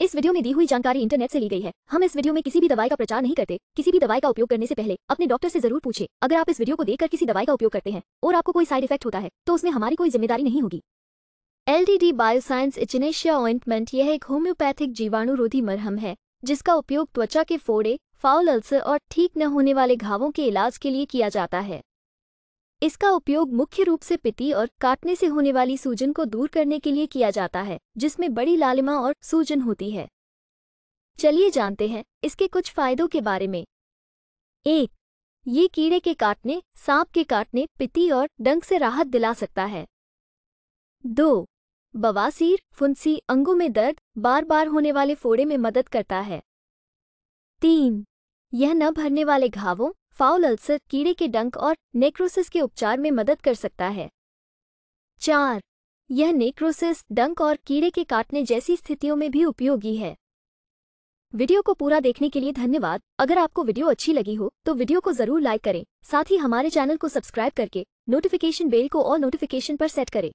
इस वीडियो में दी हुई जानकारी इंटरनेट से ली गई है हम इस वीडियो में किसी भी दवाई का प्रचार नहीं करते किसी भी दवाई का उपयोग करने से पहले अपने डॉक्टर से जरूर पूछे अगर आप इस वीडियो को देखकर किसी दवाई का उपयोग करते हैं और आपको कोई साइड इफेक्ट होता है तो उसमें हमारी कोई जिम्मेदारी नहीं होगी L D D bioscience echinacea ointment यह एक होम्योपैथिक जीवाणुरोधी मरहम है जिसका उपयोग त्वचा के फोड़े फाउल अल्सर और ठीक न होने वाले घावों के इलाज के लिए किया जाता है इसका उपयोग मुख्य रूप से पिती और काटने से होने वाली सूजन को दूर करने के लिए किया जाता है जिसमें बड़ी लालिमा और सूजन होती है चलिए जानते हैं इसके कुछ फायदों के बारे में एक ये कीड़े के काटने सांप के काटने पिती और डंक से राहत दिला सकता है दो बवासीर फुंसी अंगों में दर्द बार बार होने वाले फोड़े में मदद करता है तीन यह न भरने वाले घावों फाउल अल्सर कीड़े के डंक और नेक्रोसिस के उपचार में मदद कर सकता है चार यह नेक्रोसिस डंक और कीड़े के काटने जैसी स्थितियों में भी उपयोगी है वीडियो को पूरा देखने के लिए धन्यवाद अगर आपको वीडियो अच्छी लगी हो तो वीडियो को जरूर लाइक करें साथ ही हमारे चैनल को सब्सक्राइब करके नोटिफिकेशन बेल को और नोटिफिकेशन पर सेट करें